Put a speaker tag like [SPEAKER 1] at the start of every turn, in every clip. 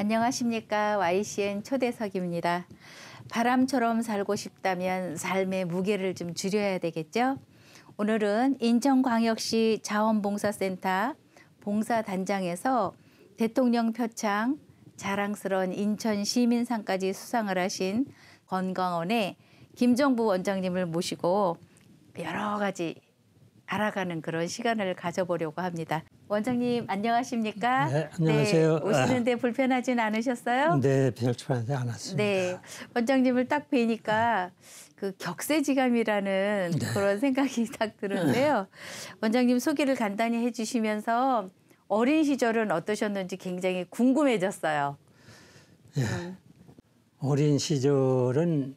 [SPEAKER 1] 안녕하십니까. YCN 초대석입니다. 바람처럼 살고 싶다면 삶의 무게를 좀 줄여야 되겠죠? 오늘은 인천광역시 자원봉사센터 봉사단장에서 대통령 표창, 자랑스러운 인천 시민상까지 수상을 하신 건강원의 김정부 원장님을 모시고 여러 가지 알아가는 그런 시간을 가져보려고 합니다. 원장님 안녕하십니까? 네, 안녕하세요. 네, 오시는데 불편하진 않으셨어요?
[SPEAKER 2] 네, 별편하지 않았습니다.
[SPEAKER 1] 네, 원장님을 딱 뵈니까 그 격세지감이라는 네. 그런 생각이 딱 드는데요. 원장님 소개를 간단히 해주시면서 어린 시절은 어떠셨는지 굉장히 궁금해졌어요. 예,
[SPEAKER 2] 음. 어린 시절은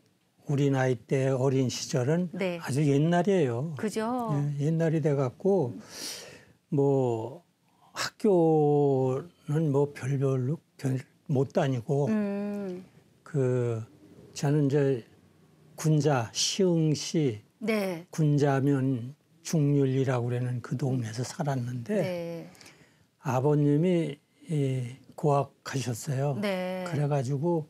[SPEAKER 2] 우리 나이 때 어린 시절은 네. 아주 옛날이에요. 그죠? 예, 옛날이 돼갖고 뭐 학교는 뭐 별별로 별못 다니고 음. 그 저는 이제 군자 시흥시 네. 군자면 중률이라고 그러는 그 동네에서 살았는데 네. 아버님이 이 고학하셨어요. 네. 그래가지고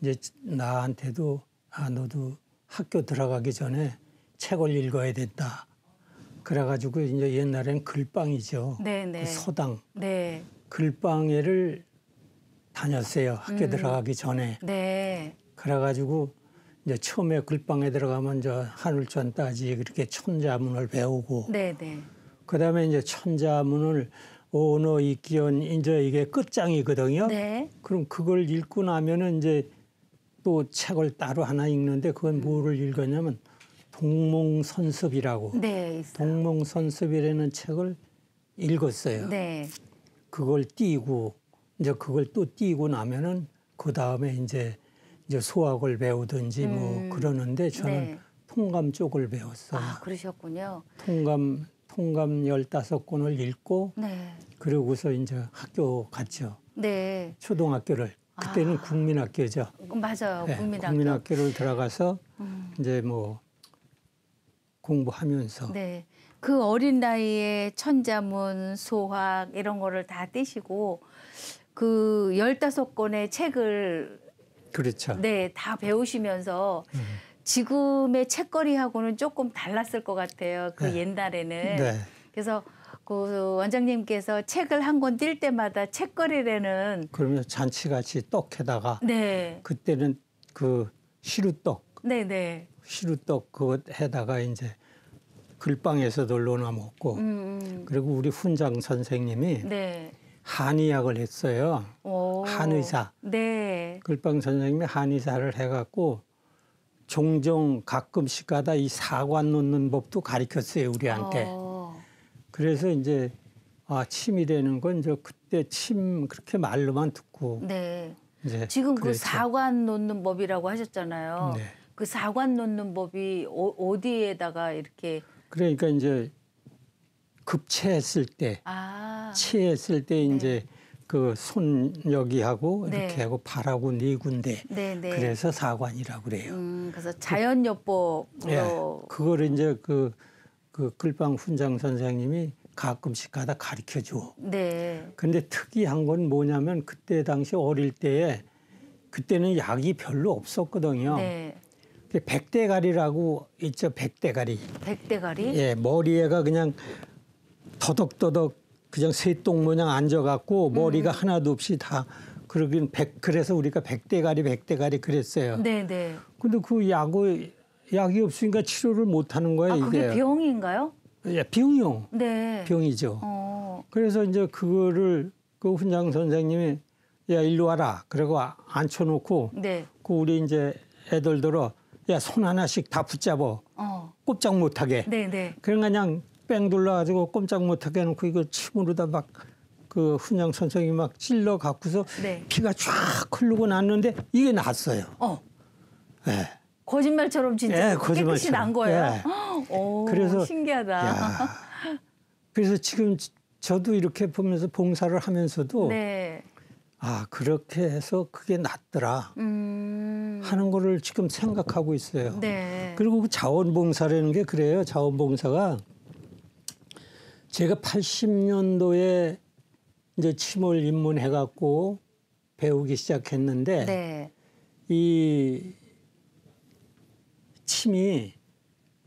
[SPEAKER 2] 이제 나한테도 아 너도 학교 들어가기 전에 책을 읽어야 된다. 그래가지고 이제 옛날엔 글방이죠.
[SPEAKER 1] 네네. 그 네. 서당. 네.
[SPEAKER 2] 글방에를 다녔어요. 학교 음. 들어가기 전에.
[SPEAKER 1] 네.
[SPEAKER 2] 그래가지고 이제 처음에 글방에 들어가면 저 한울전 따지 그렇게 천자문을 배우고. 네네. 네. 그다음에 이제 천자문을 오너 이기원 이제 이게 끝장이거든요. 네. 그럼 그걸 읽고 나면은 이제 또 책을 따로 하나 읽는데 그건 뭐를 읽었냐면 동몽선습이라고 네, 동몽선습이라는 책을 읽었어요. 네. 그걸 띄고 이제 그걸 또 띄고 나면은 그 다음에 이제 이제 소학을 배우든지 뭐 음, 뭐 그러는데 저는 네. 통감 쪽을 배웠어요. 아
[SPEAKER 1] 그러셨군요.
[SPEAKER 2] 통감 통감 열다섯 권을 읽고 네. 그러고서 이제 학교 갔죠. 네. 초등학교를 그때는 아. 국민학교죠. 음,
[SPEAKER 1] 맞아요. 네, 국민학교.
[SPEAKER 2] 를 들어가서 음. 이제 뭐 공부하면서
[SPEAKER 1] 네. 그 어린 나이에 천자문, 소학 이런 거를 다 떼시고 그 열다섯 권의 책을 그렇죠. 네, 다 배우시면서 음. 지금의 책거리하고는 조금 달랐을 것 같아요. 그 네. 옛날에는. 네. 그래서 그 원장님께서 책을 한권뛸 때마다 책거리라는
[SPEAKER 2] 그러면 잔치같이 떡해다가 네. 그때는 그 시루떡
[SPEAKER 1] 네네 네.
[SPEAKER 2] 시루떡 그것 해다가 이제 글방에서 놀러나 먹고 음, 음. 그리고 우리 훈장 선생님이 네. 한의학을 했어요
[SPEAKER 1] 오. 한의사 네.
[SPEAKER 2] 글방 선생님이 한의사를 해갖고 종종 가끔씩 가다 이 사관 놓는 법도 가르쳤어요 우리한테. 어. 그래서 이제 아침이되는건 저 그때 침 그렇게 말로만 듣고 네. 이제 지금 그 그랬죠
[SPEAKER 1] 사관 놓는 법이라고 하셨잖아요. 네. 그 사관 놓는 법이 오, 어, 디에다가 이렇게
[SPEAKER 2] 그러니까 이제 급체했을 때 아. 체했을 때 네. 이제 네. 그 그손 여기 하고 네. 이렇게 하고 발하고 네 군데
[SPEAKER 1] 네, 네. 그래서
[SPEAKER 2] 사관이라고 그래요.
[SPEAKER 1] 음, 그래서 그 자연요법으로 그, 예,
[SPEAKER 2] 그걸 이제 그그 끌방 훈장 선생님이 가끔씩 가다 가르켜 줘.
[SPEAKER 1] 네.
[SPEAKER 2] 근데 특이한 건 뭐냐면 그때 당시 어릴 때에 그때는 약이 별로 없었거든요. 네. 백대가리라고 있죠. 백대가리.
[SPEAKER 1] 백대가리? 예,
[SPEAKER 2] 머리에가 그냥 더덕더덕 그냥 새똥 모양 앉아갖고 머리가 음. 하나도 없이 다 그러긴 백 그래서 우리가 백대가리 백대가리 그랬어요. 네네. 네. 근데 그 약을 약이 없으니까 치료를 못 하는 거예요. 아, 그게 이게.
[SPEAKER 1] 병인가요? 예, 병이 네. 병이죠.
[SPEAKER 2] 어. 그래서 이제 그거를 그 훈장 선생님이 야 일로 와라. 그리고 아, 앉혀놓고 네. 그 우리 이제 애들들어 야 손 하나씩 다붙잡아
[SPEAKER 1] 어.
[SPEAKER 2] 꼼짝 못하게. 네, 네. 그러니까 그냥 뺑 둘러가지고 꼼짝 못하게 해놓고 이거 침으로다 막 그 훈장 선생이 막 찔러 갖고서 네. 피가 쫙 흐르고 났는데 이게 났어요.
[SPEAKER 1] 어. 네. 거짓말처럼 진짜 예, 깨끗이 난 거예요. 예. 오, 그래서 신기하다. 야.
[SPEAKER 2] 그래서 지금 저도 이렇게 보면서 봉사를 하면서도 네. 아 그렇게 해서 그게 낫더라
[SPEAKER 1] 음...
[SPEAKER 2] 하는 거를 지금 생각하고 있어요.
[SPEAKER 1] 네. 그리고
[SPEAKER 2] 그 자원봉사라는 게 그래요. 자원봉사가 제가 80년도에 이제 침몰 입문해갖고 배우기 시작했는데 네. 이 침이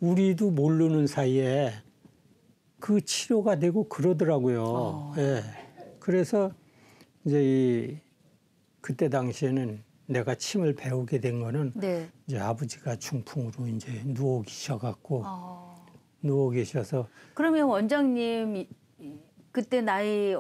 [SPEAKER 2] 우리도 모르는 사이에 그 치료가 되고 그러더라고요. 어. 예. 그래서 이제 이 그때 당시에는 내가 침을 배우게 된 거는 네. 이제 아버지가 중풍으로 이제 누워 계셔갖고 어. 누워 계셔서
[SPEAKER 1] 그러면 원장님 그때 나이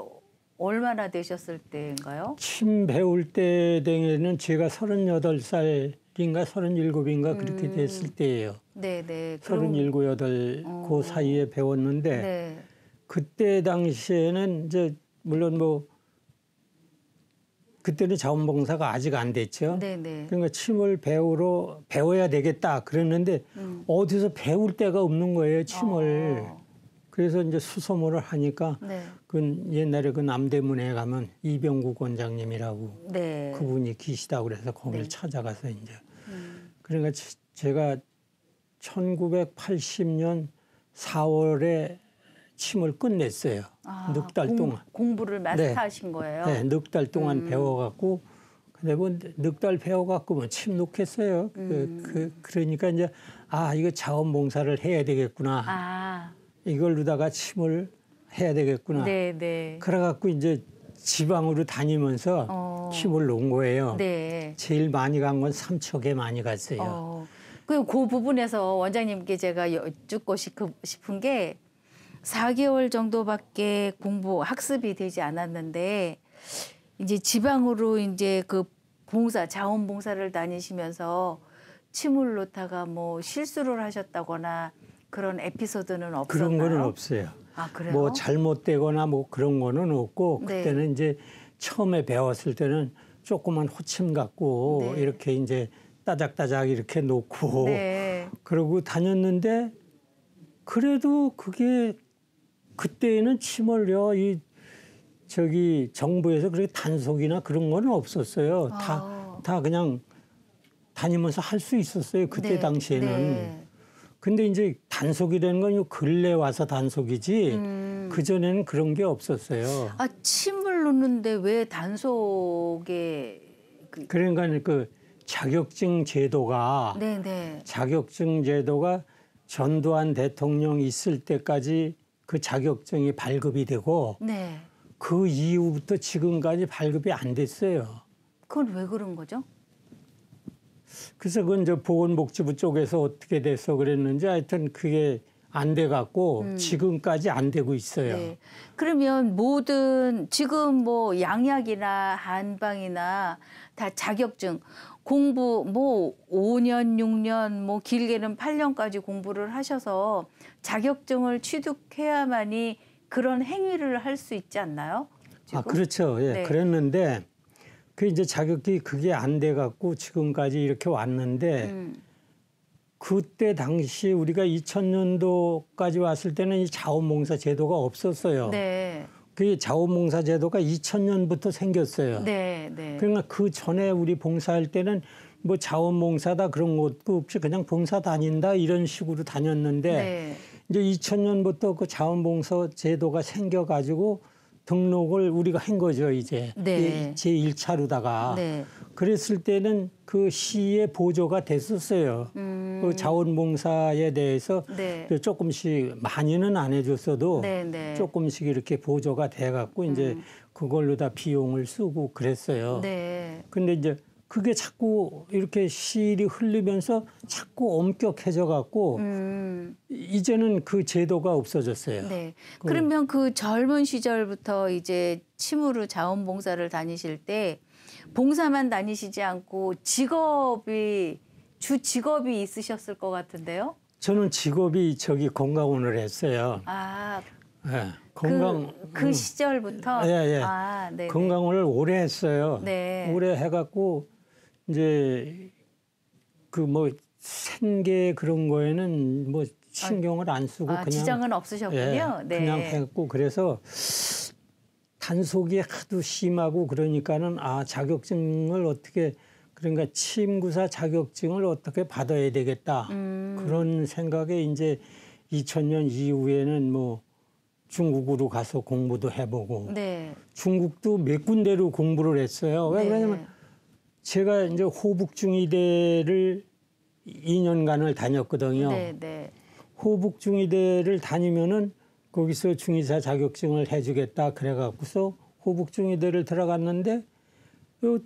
[SPEAKER 1] 얼마나 되셨을 때인가요?
[SPEAKER 2] 침 배울 때 등에는 제가 3 8살 30인가 37인가 그렇게 음. 됐을 때예요.
[SPEAKER 1] 네, 네. 37,
[SPEAKER 2] 8그 어. 사이에 배웠는데 네. 그때 당시에는 이제 물론 뭐 그때는 자원봉사가 아직 안 됐죠. 네네. 네. 그러니까 침을 배우러 배워야 되겠다 그랬는데 음. 어디서 배울 데가 없는 거예요 침을. 어. 그래서 이제 수소문을 하니까 네. 그 옛날에 그 남대문에 가면 이병국 원장님이라고 네. 그분이 계시다고 그래서 거기를 네. 찾아가서 이제 그러니까 제가 1980년 4월에 침을 끝냈어요. 아, 넉달 동안
[SPEAKER 1] 공부를 네. 마스터하신 네. 거예요. 네,
[SPEAKER 2] 넉달 동안 음. 배워갖고 근데 뭐 넉달 배워갖고 뭐침 놓겠어요. 그, 음. 그, 그, 러니까 이제 아 이거 자원봉사를 해야 되겠구나.
[SPEAKER 1] 아.
[SPEAKER 2] 이걸로다가 침을 해야 되겠구나. 네, 네. 그래갖고 이제 지방으로 다니면서
[SPEAKER 1] 어. 팁을
[SPEAKER 2] 놓은 거예요. 네. 제일 많이 간 건 삼척에 많이 갔어요. 어.
[SPEAKER 1] 그그 그 부분에서 원장님께 제가 여쭙고 싶은 게 4개월 정도밖에 공부 학습이 되지 않았는데 이제 지방으로 이제 그 봉사 자원봉사를 다니시면서 침을 놓다가 뭐 실수를 하셨다거나 그런 에피소드는 없었나요? 그런 거는 없어요. 아, 뭐
[SPEAKER 2] 잘못되거나 뭐 그런 거는 없고 네. 그때는 네. 이제 처음에 배웠을 때는 조그만 호침 갖고 네. 이렇게 이제 따작따작 이렇게 놓고 네. 그러고 다녔는데 그래도 그게 그때는 에 침을요 이 저기 정부에서 그렇게 단속이나 그런 거는 없었어요. 다다 아. 다 그냥 다니면서 할 수 있었어요. 그때 네. 당시에는. 네. 근데 이제 단속이 되는 건요 근래 와서 단속이지 음. 그 전에는 그런 게 없었어요. 아 침을
[SPEAKER 1] 놓는데 왜 단속에
[SPEAKER 2] 그... 그러니까 그 자격증 제도가
[SPEAKER 1] 네네. 네.
[SPEAKER 2] 자격증 제도가 전두환 대통령 있을 때까지 그 자격증이 발급이 되고 네. 그 이후부터 지금까지 발급이 안 됐어요.
[SPEAKER 1] 그건 왜 그런 거죠?
[SPEAKER 2] 그래서 그건 저 보건복지부 쪽에서 어떻게 돼서 그랬는지 하여튼 그게 안 돼갖고 음. 지금까지 안 되고 있어요. 네.
[SPEAKER 1] 그러면 모든 지금 뭐 양약이나 한방이나 다 자격증 공부 뭐 5년, 6년, 뭐 길게는 8년까지 공부를 하셔서 자격증을 취득해야만이 그런 행위를 할 수 있지 않나요? 아, 지금? 아 그렇죠.
[SPEAKER 2] 예, 네. 그랬는데 그 이제 자격이 그게 안 돼 갖고 지금까지 이렇게 왔는데 음. 그때 당시 우리가 2000년도까지 왔을 때는 이 자원봉사 제도가 없었어요. 네. 그 자원봉사 제도가 2000년부터 생겼어요.
[SPEAKER 1] 네, 네. 그러니까
[SPEAKER 2] 그 전에 우리 봉사할 때는 뭐 자원봉사다 그런 것도 없이 그냥 봉사 다닌다 이런 식으로 다녔는데 네. 이제 2000년부터 그 자원봉사 제도가 생겨가지고 등록을 우리가 한 거죠 이제 네. 제 1차로다가 네. 그랬을 때는 그 시의 보조가 됐었어요. 음. 그 자원봉사에 대해서 네. 조금씩 많이는 안 해줬어도 네. 네. 조금씩 이렇게 보조가 돼갖고 음. 이제 그걸로 다 비용을 쓰고 그랬어요. 네. 근데 이제 그게 자꾸 이렇게 실이 흘리면서 자꾸 엄격해져 갖고
[SPEAKER 1] 음.
[SPEAKER 2] 이제는 그 제도가 없어졌어요.
[SPEAKER 1] 네. 그 그러면 그 젊은 시절부터 이제 취미로 자원봉사를 다니실 때 봉사만 다니시지 않고 직업이 주 직업이 있으셨을 것 같은데요?
[SPEAKER 2] 저는 직업이 저기 건강원을 했어요. 아. 네. 예, 건강 그,
[SPEAKER 1] 그 음. 시절부터 예, 예. 아,
[SPEAKER 2] 건강을 오래 했어요.
[SPEAKER 1] 네. 오래
[SPEAKER 2] 해갖고 이제 그뭐 생계 그런 거에는 뭐 신경을 안 쓰고 아, 그냥 지장은
[SPEAKER 1] 없으셨군요. 예, 네. 그냥 했고
[SPEAKER 2] 그래서 단속이 하도 심하고 그러니까는 아 자격증을 어떻게 그러니까 침구사 자격증을 어떻게 받아야 되겠다 음. 그런 생각에 이제 2000년 이후에는 뭐 중국으로 가서 공부도 해보고 네. 중국도 몇 군데로 공부를 했어요. 왜 네. 그러냐면 제가 이제 호북중이대를 2년간을 다녔거든요. 네, 네. 호북중이대를 다니면은 거기서 중의사 자격증을 해주겠다 그래갖고서 호북중의대를 들어갔는데 요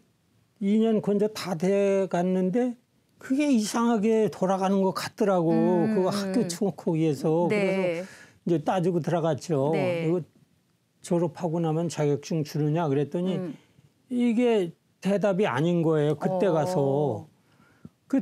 [SPEAKER 2] 2년 건져 다 돼갔는데 그게 이상하게 돌아가는 것 같더라고 음. 그 학교 총코기에서 네. 그래서 이제 따지고 들어갔죠. 네. 이거 졸업하고 나면 자격증 주느냐 그랬더니 음. 이게 대답이 아닌 거예요. 그때 어. 가서 그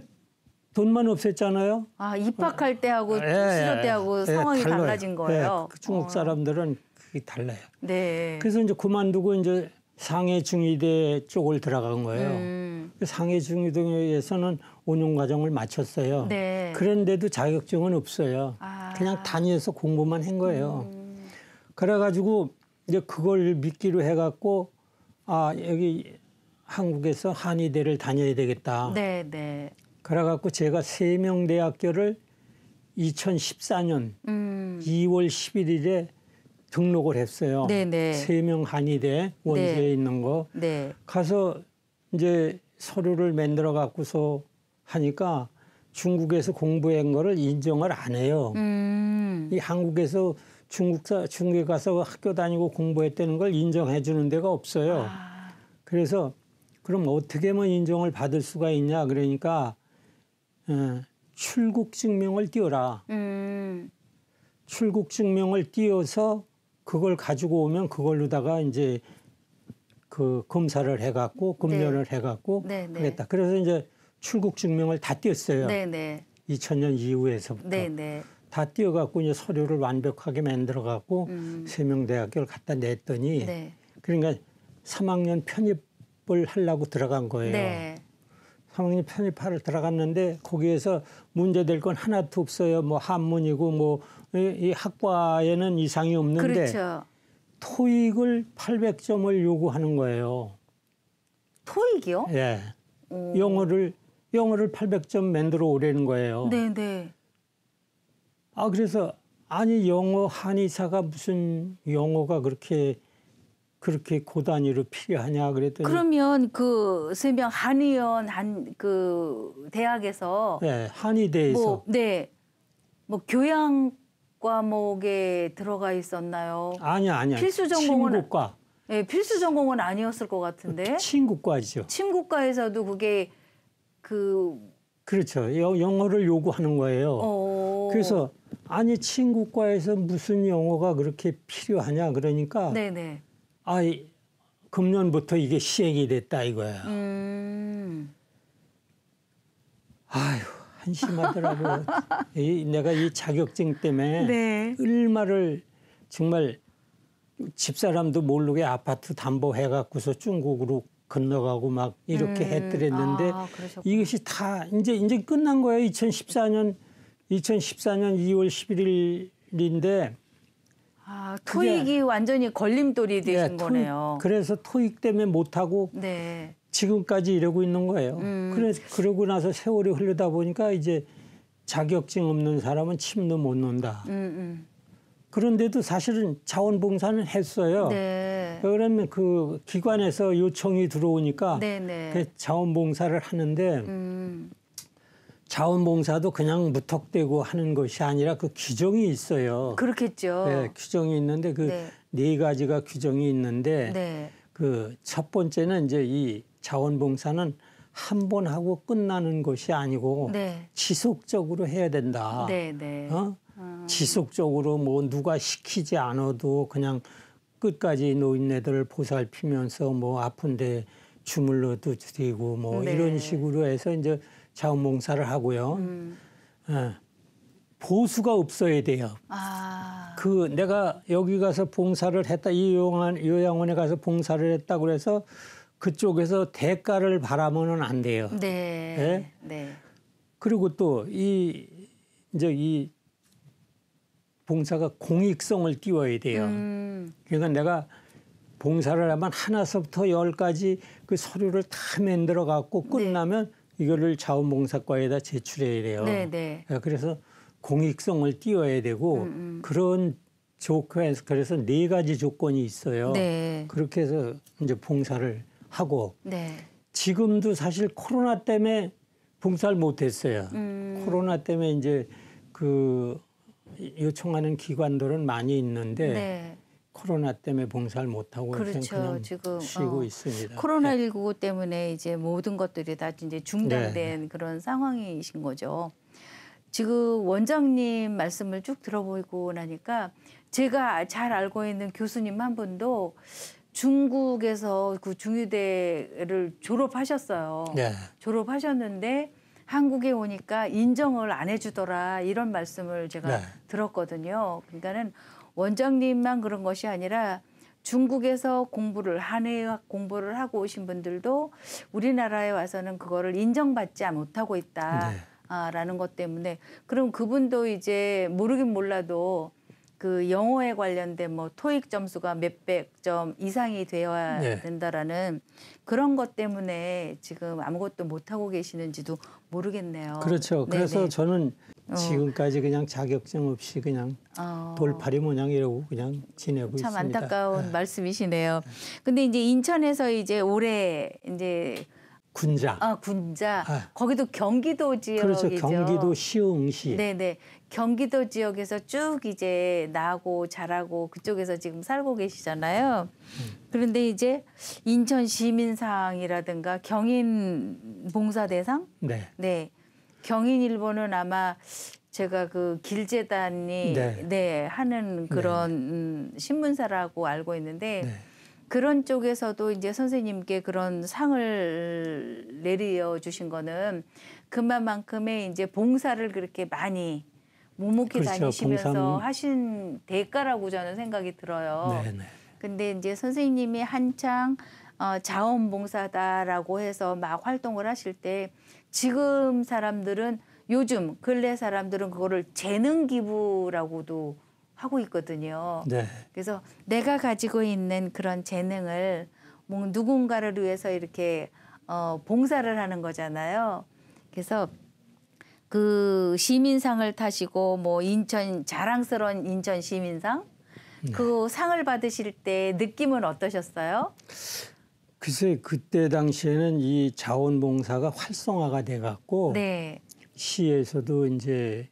[SPEAKER 2] 돈만 없앴잖아요.
[SPEAKER 1] 아 입학할 때하고 예, 예. 수저 때하고 예, 상황이 달라요. 달라진 거예요. 예, 그 중국 어.
[SPEAKER 2] 사람들은 그게 달라요. 네. 그래서 이제 그만두고 이제 상해 중위대 쪽을 들어간 거예요. 음. 그 상해 중위대에서는 운년 과정을 마쳤어요. 네. 그런데도 자격증은 없어요. 아. 그냥 다니면서 공부만 한 거예요. 음. 그래가지고 이제 그걸 믿기로 해갖고 아 여기 한국에서 한의대를 다녀야 되겠다. 네, 네. 그래갖고 제가 세명대학교를 2014년 음. 2월 11일에 등록을 했어요. 네네. 네. 세명 한의대 원주에 네. 있는 거. 네. 가서 이제 서류를 만들어 갖고서 하니까 중국에서 공부한 거를 인정을 안 해요.
[SPEAKER 1] 음.
[SPEAKER 2] 이 한국에서 중국사 중국에 가서 학교 다니고 공부했다는 걸 인정해 주는 데가 없어요. 아. 그래서 그럼 어떻게만 뭐 인정을 받을 수가 있냐 그러니까 예, 출국 증명을 띄어라 음. 출국 증명을 띄어서 그걸 가지고 오면 그걸로다가 이제 그 검사를 해갖고 검열을 네. 해갖고 네, 네. 그랬다. 그래서 이제 출국 증명을 다띄었어요 네, 네. 2000년 이후에서부터 네, 네. 다띄어갖고 이제 서류를 완벽하게 만들어갖고 음. 세명대학교를 갖다 냈더니 네. 그러니까 3학년 편입 편입을 하려고 들어간 거예요. 네. 사모 편입하러 들어갔는데 거기에서 문제될 건 하나도 없어요. 뭐 한문이고 뭐이 학과에는 이상이 없는데 그렇죠. 토익을 800점을 요구하는 거예요.
[SPEAKER 1] 토익이요? 예. 오.
[SPEAKER 2] 영어를 영어를 800점 만들어 오라는 거예요. 네, 네. 아 그래서 아니 영어 한의사가 무슨 영어가 그렇게 그렇게 고단위로 필요하냐 그랬더니
[SPEAKER 1] 그러면 그 세명 한의원 한그 대학에서
[SPEAKER 2] 네 한의대에서 뭐,
[SPEAKER 1] 네뭐 교양 과목에 들어가 있었나요? 아니요 아니요 필수 전공은 친구과 네, 예, 필수 전공은 아니었을 것 같은데
[SPEAKER 2] 친구과죠
[SPEAKER 1] 친구과에서도 그게 그
[SPEAKER 2] 그렇죠 영어를 요구하는 거예요. 오.
[SPEAKER 1] 어. 그래서
[SPEAKER 2] 아니 친구과에서 무슨 영어가 그렇게 필요하냐 그러니까 네네. 아 금년부터 이게 시행이 됐다 이거야. 음. 아유 한심하더라고. 이, 내가 이 자격증 때문에 네. 얼마를 정말 집사람도 모르게 아파트 담보 해갖고서 중국으로 건너가고 막 이렇게 음. 했더랬는데 아, 이것이 다 이제 이제 끝난 거예요. 2014년 2014년 2월 11일인데
[SPEAKER 1] 아, 토익이 완전히 걸림돌이 예, 되신 예, 거네요.
[SPEAKER 2] 그래서 토익 때문에 못하고
[SPEAKER 1] 네.
[SPEAKER 2] 지금까지 이러고 있는 거예요. 음. 그래, 서 그러고 나서 세월이 흐르다 보니까 이제 자격증 없는 사람은 침도 못 논다. 음, 음. 그런데도 사실은 자원봉사는 했어요.
[SPEAKER 1] 네.
[SPEAKER 2] 그러면 그 기관에서 요청이 들어오니까 네, 네. 그 자원봉사를 하는데 음. 자원봉사도 그냥 무턱대고 하는 것이 아니라 그 규정이 있어요.
[SPEAKER 1] 그렇겠죠. 네,
[SPEAKER 2] 규정이 있는데 그네 네 가지가 규정이 있는데 네. 그 첫 번째는 이제 이 자원봉사는 한 번 하고 끝나는 것이 아니고 네. 지속적으로 해야 된다. 네,
[SPEAKER 1] 네, 어?
[SPEAKER 2] 음. 지속적으로 뭐 누가 시키지 않아도 그냥 끝까지 노인네들 보살피면서 뭐 아픈데 주물러 도 드리고 뭐 네. 이런 식으로 해서 이제 자원봉사를 하고요. 음. 예. 보수가 없어야 돼요. 아. 그 내가 여기 가서 봉사를 했다 이요양 요양원에 가서 봉사를 했다 그래서 그쪽에서 대가를 바라면은 안 돼요.
[SPEAKER 1] 네. 네? 네.
[SPEAKER 2] 그리고 또 이 이제 이 봉사가 공익성을 띄워야 돼요. 음. 그러니까 내가 봉사를 하면 하나서부터 열까지 그 서류를 다 만들어 갖고 네. 끝나면 네. 이거를 자원봉사과에다 제출해야 돼요. 네네. 네. 아, 그래서 공익성을 띄워야 되고 음음. 음. 그런 조건 그래서 네 가지 조건이 있어요. 네. 그렇게 해서 이제 봉사를 하고 네. 지금도 사실 코로나 때문에 봉사를 못했어요. 음. 코로나 때문에 이제 그 요청하는 기관들은 많이 있는데 네. 코로나 때문에 봉사를 못하고 그렇죠. 지금 쉬고 어, 있습니다.
[SPEAKER 1] 코로나 19 네. 때문에 이제 모든 것들이 다 이제 중단된 네. 그런 상황이신 거죠. 지금 원장님 말씀을 쭉 들어보고 나니까 제가 잘 알고 있는 교수님 한 분도 중국에서 그 중위대를 졸업하셨어요. 네. 졸업하셨는데 한국에 오니까 인정을 안 해주더라 이런 말씀을 제가 네. 들었거든요. 그러니까는 원장님만 그런 것이 아니라 중국에서 공부를 한해 공부를 하고 오신 분들도 우리나라에 와서는 그거를 인정받지 못하고 있다라는 네. 아, 것 때문에 그럼 그분도 이제 모르긴 몰라도 그 영어에 관련된 뭐 토익 점수가 몇백 점 이상이 되어야 네. 된다라는 그런 것 때문에 지금 아무것도 못 하고 계시는지도 모르겠네요. 그렇죠. 네, 그래서 네.
[SPEAKER 2] 저는 어. 지금까지 그냥 자격증 없이 그냥 어. 돌파리 모양이라고 그냥 지내고 참 있습니다. 참 안타까운 네.
[SPEAKER 1] 말씀이시네요. 근데 이제 인천에서 이제 올해 이제 군자. 아, 군자. 아. 거기도 경기도 지역이죠. 그렇죠. 경기도
[SPEAKER 2] 시흥시. 네,
[SPEAKER 1] 네. 경기도 지역에서 쭉 이제 나고 자라고 그쪽에서 지금 살고 계시잖아요. 음. 그런데 이제 인천 시민상이라든가 경인 봉사 대상 네. 네. 경인일보는 아마 제가 그 길재단이 네, 네 하는 네. 그런 음, 신문사라고 알고 있는데 네. 그런 쪽에서도 이제 선생님께 그런 상을 내려 주신 거는 그만큼의 이제 봉사를 그렇게 많이 묵묵히 그렇죠. 다니시면서 봉상... 하신 대가라고 저는 생각이 들어요. 네네. 네. 근데 이제 선생님이 한창 어, 자원봉사다라고 해서 막 활동을 하실 때 지금 사람들은 요즘 근래 사람들은 그거를 재능 기부라고도 하고 있거든요. 네. 그래서 내가 가지고 있는 그런 재능을 뭐 누군가를 위해서 이렇게 어, 봉사를 하는 거잖아요. 그래서 그 시민상을 타시고 뭐 인천 자랑스러운 인천 시민상 네. 그 상을 받으실 때 느낌은 어떠셨어요?
[SPEAKER 2] 글쎄 그때 당시에는 이 자원봉사가 활성화가 돼 갖고 네. 시에서도 이제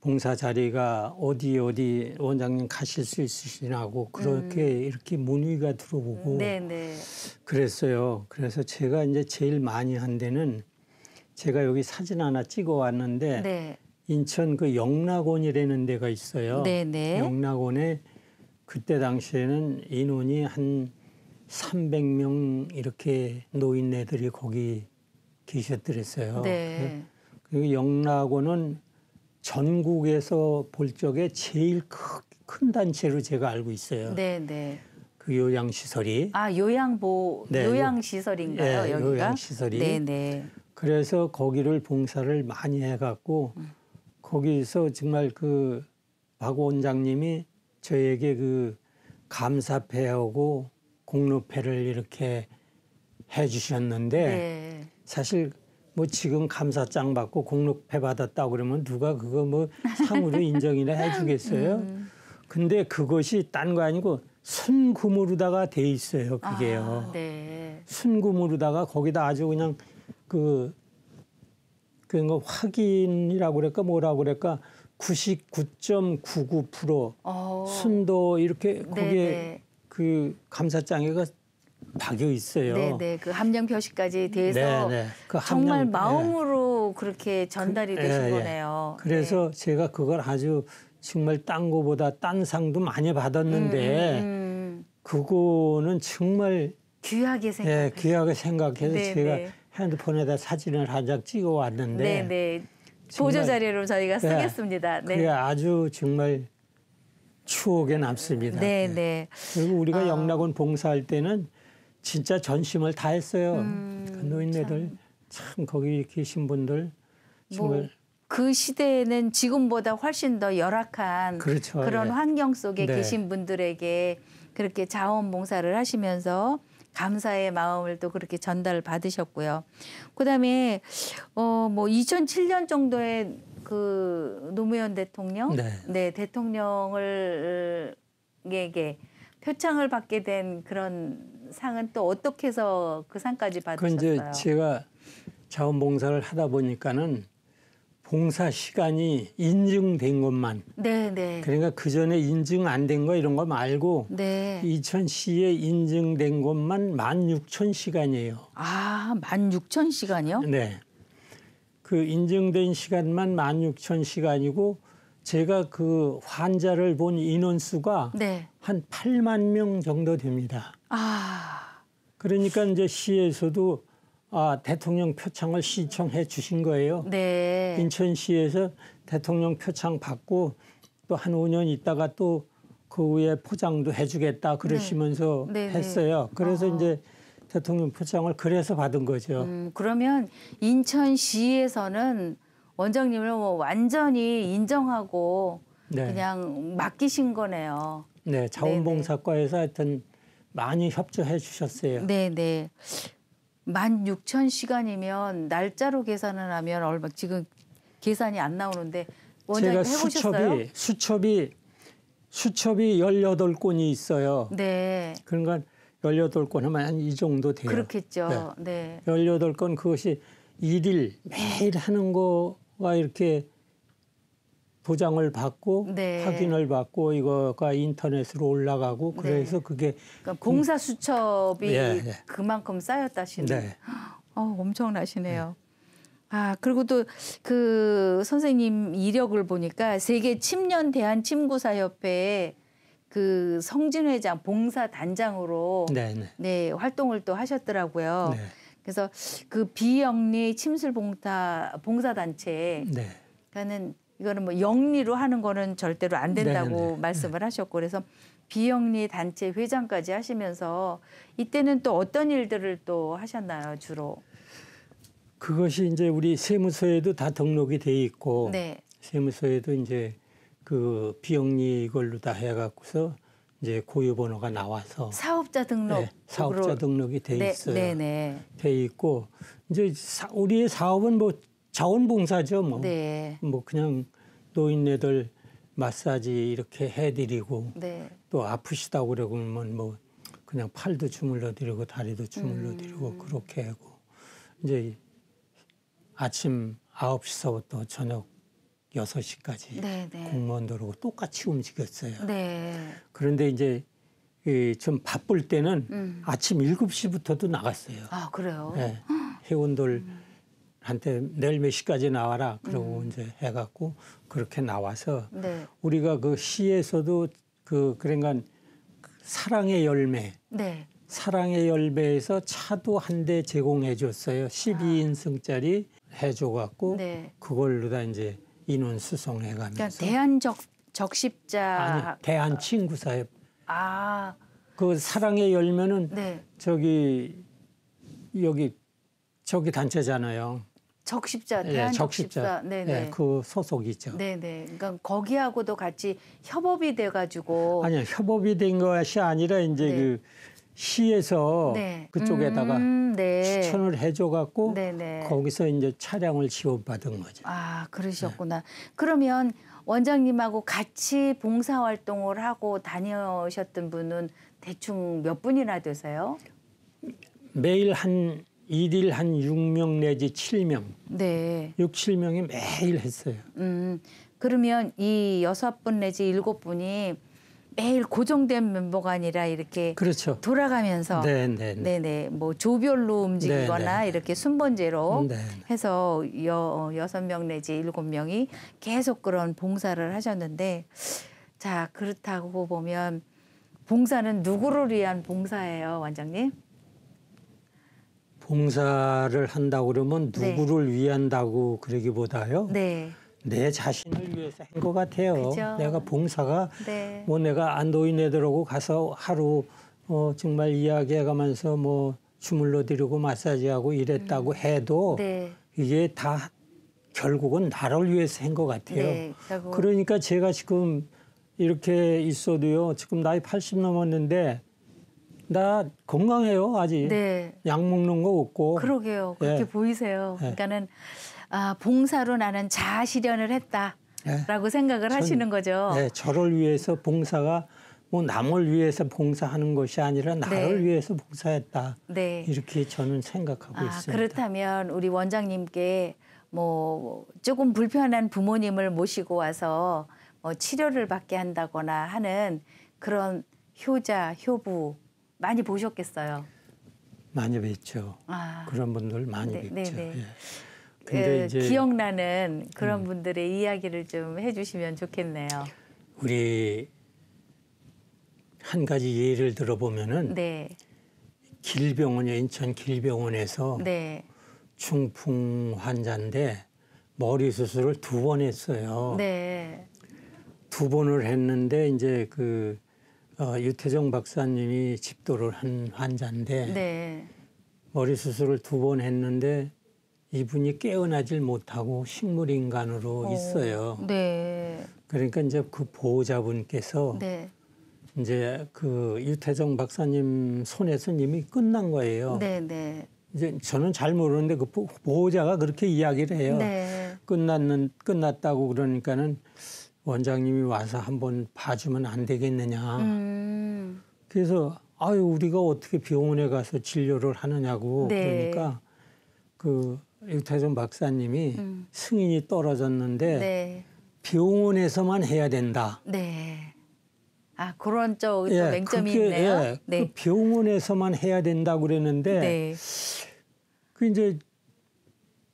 [SPEAKER 2] 봉사 자리가 어디 어디 원장님 가실 수 있으시냐고 그렇게 음. 이렇게 문의가 들어오고 네네. 네. 그랬어요. 그래서 제가 이제 제일 많이 한 데는 제가 여기 사진 하나 찍어 왔는데 네. 인천 그 영락원이라는 데가 있어요. 네네. 네. 영락원에 그때 당시에는 인원이 한 300명 이렇게 노인네들이 거기 계셨더랬어요. 네. 그리고 영락원은 전국에서 볼 적에 제일 크, 큰 단체로 제가 알고 있어요. 네, 네. 그 요양 시설이
[SPEAKER 1] 아 요양보 네, 요양 시설인가요? 네, 예, 여기가 요양 시설이 네, 네.
[SPEAKER 2] 그래서 거기를 봉사를 많이 해갖고 음. 거기서 정말 그박 원장님이 저에게 그 감사패하고 공로패를 이렇게 해주셨는데 네. 사실 뭐 지금 감사장 받고 공로패 받았다 그러면 누가 그거 뭐 상으로 인정이나 해주겠어요? 음. 음. 근데 그것이 딴 거 아니고 순금으로다가 돼 있어요. 그게요. 아,
[SPEAKER 1] 네.
[SPEAKER 2] 순금으로다가 거기다 아주 그냥 그 그거 뭐 확인이라고 그럴까 뭐라고 그럴까 99.99% 오. 어. 순도 이렇게 네, 거기에 네네. 그 감사장애가 박여 있어요. 네, 네.
[SPEAKER 1] 그 함량 표시까지 돼서 네,
[SPEAKER 2] 네. 그 정말
[SPEAKER 1] 마음으로 네. 그렇게 그 전달이 그, 되신 예. 거네요.
[SPEAKER 2] 그래서 네. 제가 그걸 아주 정말 딴 거보다 딴 상도 많이 받았는데 음, 음. 음. 그거는 정말 귀하게 예, 생각. 네, 귀하게 생각해서 네, 제가 네. 핸드폰에다 사진을 한 장 찍어 왔는데. 네,
[SPEAKER 1] 네. 보조 자료로 저희가 쓰겠습니다. 네. 그게
[SPEAKER 2] 아주 정말 추억에 남습니다. 네, 예. 네. 그리고 우리가 아. 영락원 봉사할 때는 진짜 전심을 다했어요. 음, 그러니까 노인네들 참. 참. 거기 계신 분들 뭐 정말 뭐.
[SPEAKER 1] 그 시대에는 지금보다 훨씬 더 열악한 그렇죠, 그런 네. 환경 속에 네. 계신 분들에게 그렇게 자원봉사를 하시면서 감사의 마음을 또 그렇게 전달 받으셨고요. 그다음에 어 뭐 2007년 정도에 그 노무현 대통령 네, 네 대통령을에게 표창을 받게 된 그런 상은 또 어떻게 해서 그 상까지 받으셨어요? 그 이제 제가
[SPEAKER 2] 자원봉사를 하다 보니까는 봉사 시간이 인증된 것만.
[SPEAKER 1] 네네. 네.
[SPEAKER 2] 그러니까 그 전에 인증 안 된 거 이런 거 말고 네. 2000시에 인증된 것만 16,000시간이에요. 아, 16,000시간이요? 네. 그 인증된 시간만 만 육천 시간이고 제가 그 환자를 본 인원수가 네. 한 8만 명 정도 됩니다.
[SPEAKER 1] 아.
[SPEAKER 2] 그러니까 이제 시에서도 아, 대통령 표창을 시청해 주신 거예요.
[SPEAKER 1] 네.
[SPEAKER 2] 인천시에서 대통령 표창 받고 또 한 5년 있다가 또 그 후에 포장도 해주겠다 네. 그러시면서 네, 네. 했어요. 그래서 아. 이제 대통령 표창을 그래서 받은 거죠. 음,
[SPEAKER 1] 그러면 인천시에서는 원장님을 뭐 완전히 인정하고 네. 그냥 맡기신 거네요.
[SPEAKER 2] 네, 자원봉사과에서 하여튼 많이 협조해 주셨어요.
[SPEAKER 1] 네, 네. 만 육천 시간이면 날짜로 계산을 하면 얼마 지금 계산이 안 나오는데 원장님 제가 해보셨어요? 수첩이
[SPEAKER 2] 수첩이 수첩이 열여덟 권이 있어요. 네. 그러니까 열여덟 건 하면 한 이 정도 돼요. 그렇겠죠. 네. 네. 열여덟 건 그것이 일일 매일 하는 거가 이렇게 보장을 받고 네. 확인을 받고 이거가 인터넷으로 올라가고 네. 그래서 네. 그게 그러니까 공사
[SPEAKER 1] 수첩이 네, 그만큼 쌓였다시는 네. 어, 엄청나시네요. 아 그리고 또 그 선생님 이력을 보니까 세계 침년 대한 침구사협회에 그 성진회장 봉사 단장으로 네네. 네 활동을 또 하셨더라고요. 네. 그래서 그 비영리 침술 봉사 봉사 단체 네. 그는 이거는 뭐 영리로 하는 거는 절대로 안 된다고 네네. 네, 네. 말씀을 네. 하셨고 그래서 비영리 단체 회장까지 하시면서 이때는 또 어떤 일들을 또 하셨나요 주로?
[SPEAKER 2] 그것이 이제 우리 세무서에도 다 등록이 돼 있고 네. 세무서에도 이제 그 비영리이걸로 다 해갖고서 이제 고유 번호가 나와서
[SPEAKER 1] 사업자 등록 네, 사업자
[SPEAKER 2] 등록이 돼 네, 있어요. 네, 네. 돼 있고 이제 사, 우리의 사업은 뭐 자원봉사죠, 뭐. 네. 뭐 그냥 노인네들 마사지 이렇게 해드리고 네. 또 아프시다고 그러면 뭐 그냥 팔도 주물러 드리고 다리도 주물러 음. 드리고 음. 그렇게 하고 이제 아침 9 시서부터 저녁 여섯 시까지 네네. 네. 공무원들하고 똑같이 움직였어요. 네. 그런데 이제 좀 바쁠 때는 음. 아침 7 시부터도 나갔어요.
[SPEAKER 1] 아, 그래요? 네.
[SPEAKER 2] 회원들한테 내일 몇 시까지 나와라. 그러고 음. 이제 해갖고 그렇게 나와서 네. 우리가 그 시에서도 그, 그러니까 사랑의 열매. 네. 사랑의 열매에서 차도 한 대 제공해 줬어요. 12인승짜리 해 줘갖고 그걸로다 이제 인원 수송해 가면서 그러니까
[SPEAKER 1] 대한적 적십자 아니
[SPEAKER 2] 대한 친구 사회
[SPEAKER 1] 아.
[SPEAKER 2] 그 사랑의 열면은 네. 저기 여기 저기 단체잖아요.
[SPEAKER 1] 적십자 예, 대한 예, 적십자 네네 네. 예,
[SPEAKER 2] 그 소속이죠.
[SPEAKER 1] 네네 네. 그러니까 거기하고도 같이 협업이 돼가지고
[SPEAKER 2] 아니요 협업이 된 것이 아니라 이제 네. 그 시에서 네. 그쪽에다가 음, 네. 추천을 해줘갖고 네네. 네. 거기서 이제 차량을 지원받은 거죠.
[SPEAKER 1] 아 그러셨구나. 네. 그러면 원장님하고 같이 봉사활동을 하고 다녀오셨던 분은 대충 몇 분이나 되세요?
[SPEAKER 2] 매일 한 일일 한 6명 내지 7명.
[SPEAKER 1] 네.
[SPEAKER 2] 6, 7명이 매일 했어요.
[SPEAKER 1] 음, 그러면 이6분 내지 7 분이 매일 고정된 멤버가 아니라 이렇게 그렇죠. 돌아가면서 네네 네, 네. 네네 뭐 조별로 움직이거나 네네. 네. 이렇게 순번제로 네네. 해서 여 여섯 명 내지 일곱 명이 계속 그런 봉사를 하셨는데 자 그렇다고 보면 봉사는 누구를 위한 봉사예요, 원장님?
[SPEAKER 2] 봉사를 한다 고 그러면 누구를 네. 위한다고 그러기보다요. 네. 내 자신을 위해서 한 것 같아요. 그죠. 내가 봉사가 네. 뭐 내가 안도인 애들하고 가서 하루 어, 정말 이야기해가면서 뭐 주물러 드리고 마사지하고 이랬다고 음. 해도 네. 이게 다 결국은 나를 위해서 한 것 같아요. 네, 그러니까 제가 지금 이렇게 있어도요. 지금 나이 80 넘었는데 나 건강해요 아직. 네. 약 먹는 거 없고.
[SPEAKER 1] 그러게요. 그렇게 예. 보이세요. 예. 그러니까는 아, 봉사로 나는 자아 실현을 했다라고 네. 생각을 전, 하시는 거죠. 네,
[SPEAKER 2] 저를 위해서 봉사가 뭐 남을 위해서 봉사하는 것이 아니라 나를 네. 위해서 봉사했다. 네. 이렇게 저는 생각하고 아, 있습니다.
[SPEAKER 1] 그렇다면 우리 원장님께 뭐 조금 불편한 부모님을 모시고 와서 뭐 치료를 받게 한다거나 하는 그런 효자, 효부 많이 보셨겠어요?
[SPEAKER 2] 많이 뵀죠. 아. 그런 분들 많이 네, 뵀죠. 네, 네. 예. 근데 예, 이제
[SPEAKER 1] 기억나는 그런 음. 분들의 이야기를 좀 해주시면 좋겠네요.
[SPEAKER 2] 우리 한 가지 예를 들어보면은 네. 길병원에 인천 길병원에서 네. 중풍 환자인데 머리 수술을 두 번 했어요.
[SPEAKER 1] 네.
[SPEAKER 2] 두 번을 했는데 이제 그 어, 유태정 박사님이 집도를 한 환자인데 네. 머리 수술을 두 번 했는데 이분이 깨어나질 못하고 식물 인간으로 오, 어, 있어요.
[SPEAKER 1] 네.
[SPEAKER 2] 그러니까 이제 그 보호자분께서 네. 이제 그 유태정 박사님 손에서 이미 끝난 거예요. 네, 네. 이제 저는 잘 모르는데 그 보호자가 그렇게 이야기를 해요. 네. 끝났는 끝났다고 그러니까는 원장님이 와서 한번 봐주면 안 되겠느냐. 음. 그래서 아유 우리가 어떻게 병원에 가서 진료를 하느냐고 네. 그러니까 그 육태준 박사님이 음. 승인이 떨어졌는데 네. 병원에서만 해야 된다.
[SPEAKER 1] 네. 아 그런 쪽 예, 맹점이 그게, 있네요. 예, 네. 그
[SPEAKER 2] 병원에서만 해야 된다고 그랬는데 네. 그 이제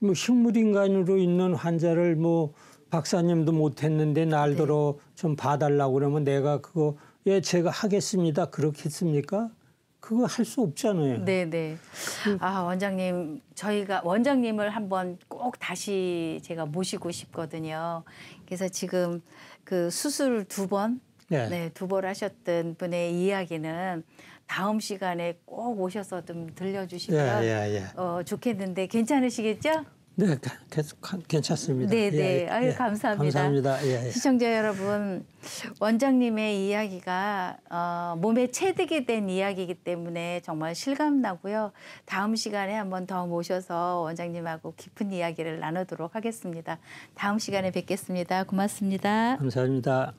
[SPEAKER 2] 뭐 식물인간으로 있는 환자를 뭐 박사님도 못했는데 날더러 네. 좀 봐달라고 그러면 내가 그거 예 제가 하겠습니다 그렇겠습니까? 그거 할 수 없잖아요.
[SPEAKER 1] 네, 네. 아, 원장님, 저희가 원장님을 한번 꼭 다시 제가 모시고 싶거든요. 그래서 지금 그 수술 두 번, 네, 네두번 하셨던 분의 이야기는 다음 시간에 꼭 오셔서 좀 들려주시면 예, 예, 예. 어, 좋겠는데 괜찮으시겠죠?
[SPEAKER 2] 네, 계속 괜찮습니다. 네, 네. 예, 예. 아유 예, 감사합니다. 감사합니다. 예, 예,
[SPEAKER 1] 시청자 여러분, 원장님의 이야기가 어, 몸에 체득이 된 이야기이기 때문에 정말 실감 나고요. 다음 시간에 한번 더 모셔서 원장님하고 깊은 이야기를 나누도록 하겠습니다. 다음 시간에 뵙겠습니다. 고맙습니다.
[SPEAKER 2] 감사합니다.